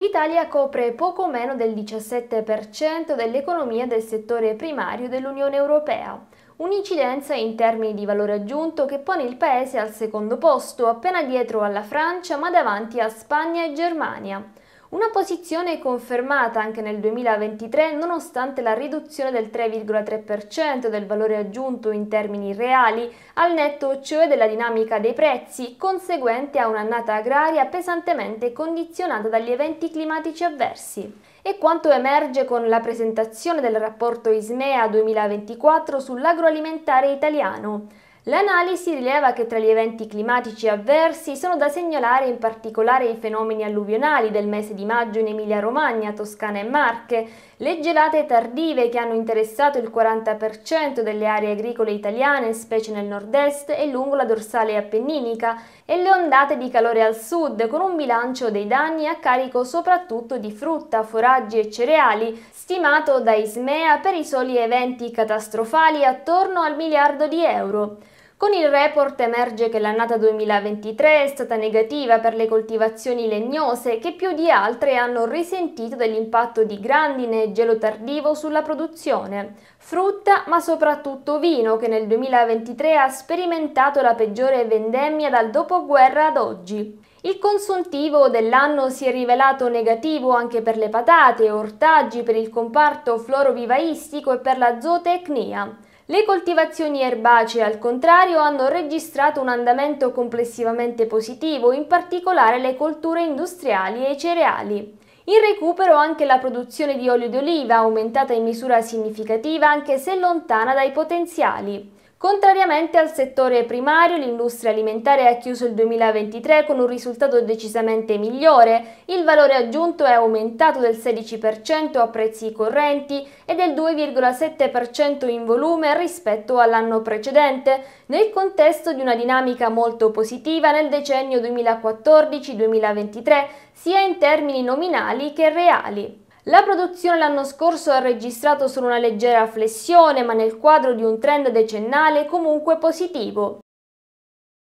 L'Italia copre poco meno del 17% dell'economia del settore primario dell'Unione Europea, un'incidenza in termini di valore aggiunto che pone il Paese al secondo posto, appena dietro alla Francia ma davanti a Spagna e Germania. Una posizione confermata anche nel 2023 nonostante la riduzione del 3,3% del valore aggiunto in termini reali al netto cioè della dinamica dei prezzi conseguente a un'annata agraria pesantemente condizionata dagli eventi climatici avversi e quanto emerge con la presentazione del rapporto ISMEA 2024 sull'agroalimentare italiano. L'analisi rileva che tra gli eventi climatici avversi sono da segnalare in particolare i fenomeni alluvionali del mese di maggio in Emilia-Romagna, Toscana e Marche, le gelate tardive che hanno interessato il 40% delle aree agricole italiane, specie nel nord-est e lungo la dorsale appenninica, e le ondate di calore al sud, con un bilancio dei danni a carico soprattutto di frutta, foraggi e cereali, stimato da Ismea per i soli eventi catastrofali attorno al miliardo di euro. Con il report emerge che l'annata 2023 è stata negativa per le coltivazioni legnose che più di altre hanno risentito dell'impatto di grandine e gelo tardivo sulla produzione, frutta ma soprattutto vino che nel 2023 ha sperimentato la peggiore vendemmia dal dopoguerra ad oggi. Il consuntivo dell'anno si è rivelato negativo anche per le patate, ortaggi, per il comparto florovivaistico e per la zootecnia. Le coltivazioni erbacee, al contrario, hanno registrato un andamento complessivamente positivo, in particolare le colture industriali e i cereali. In recupero anche la produzione di olio d'oliva, aumentata in misura significativa anche se lontana dai potenziali. Contrariamente al settore primario, l'industria alimentare ha chiuso il 2023 con un risultato decisamente migliore. Il valore aggiunto è aumentato del 16% a prezzi correnti e del 2,7% in volume rispetto all'anno precedente, nel contesto di una dinamica molto positiva nel decennio 2014-2023, sia in termini nominali che reali. La produzione l'anno scorso ha registrato solo una leggera flessione, ma nel quadro di un trend decennale comunque positivo.